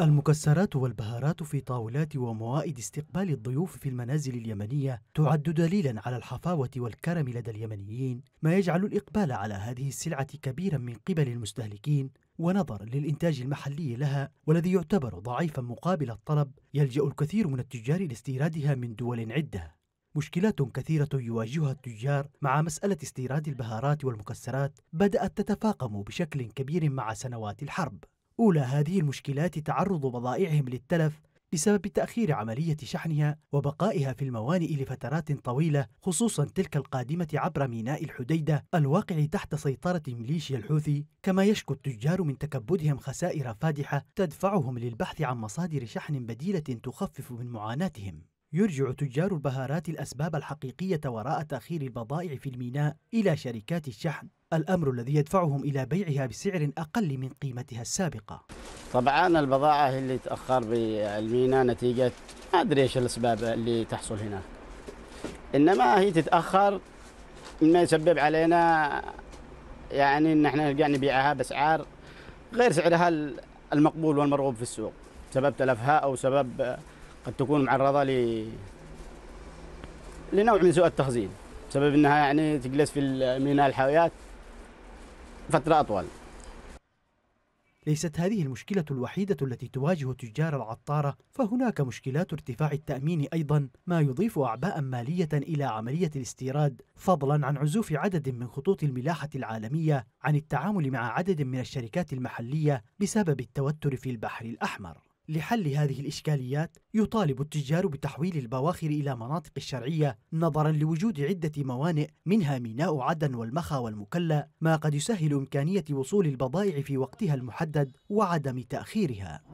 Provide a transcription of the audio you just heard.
المكسرات والبهارات في طاولات وموائد استقبال الضيوف في المنازل اليمنية تعد دليلا على الحفاوة والكرم لدى اليمنيين ما يجعل الإقبال على هذه السلعة كبيرا من قبل المستهلكين ونظرا للإنتاج المحلي لها والذي يعتبر ضعيفا مقابل الطلب يلجأ الكثير من التجار لاستيرادها من دول عدة مشكلات كثيرة يواجهها التجار مع مسألة استيراد البهارات والمكسرات بدأت تتفاقم بشكل كبير مع سنوات الحرب أولى هذه المشكلات تعرض بضائعهم للتلف بسبب تأخير عملية شحنها وبقائها في الموانئ لفترات طويلة خصوصا تلك القادمة عبر ميناء الحديدة الواقع تحت سيطرة ميليشيا الحوثي كما يشكو التجار من تكبدهم خسائر فادحة تدفعهم للبحث عن مصادر شحن بديلة تخفف من معاناتهم يرجع تجار البهارات الأسباب الحقيقية وراء تأخير البضائع في الميناء إلى شركات الشحن الأمر الذي يدفعهم إلى بيعها بسعر أقل من قيمتها السابقة طبعا البضاعة اللي تأخر بالميناء نتيجة ما أدري إيش الأسباب اللي تحصل هنا إنما هي تتأخر مما يسبب علينا يعني إن إحنا نرجع نبيعها بأسعار غير سعرها المقبول والمرغوب في السوق سبب تلفها أو سبب قد تكون معرضه ل لنوع من سوء التخزين بسبب انها يعني تجلس في ميناء الحاويات فتره اطول. ليست هذه المشكلة الوحيدة التي تواجه تجار العطارة، فهناك مشكلات ارتفاع التأمين أيضا، ما يضيف أعباء مالية إلى عملية الاستيراد، فضلا عن عزوف عدد من خطوط الملاحة العالمية عن التعامل مع عدد من الشركات المحلية بسبب التوتر في البحر الأحمر. لحل هذه الإشكاليات يطالب التجار بتحويل البواخر إلى مناطق الشرعية نظرا لوجود عدة موانئ منها ميناء عدن والمخا والمكلا ما قد يسهل إمكانية وصول البضائع في وقتها المحدد وعدم تأخيرها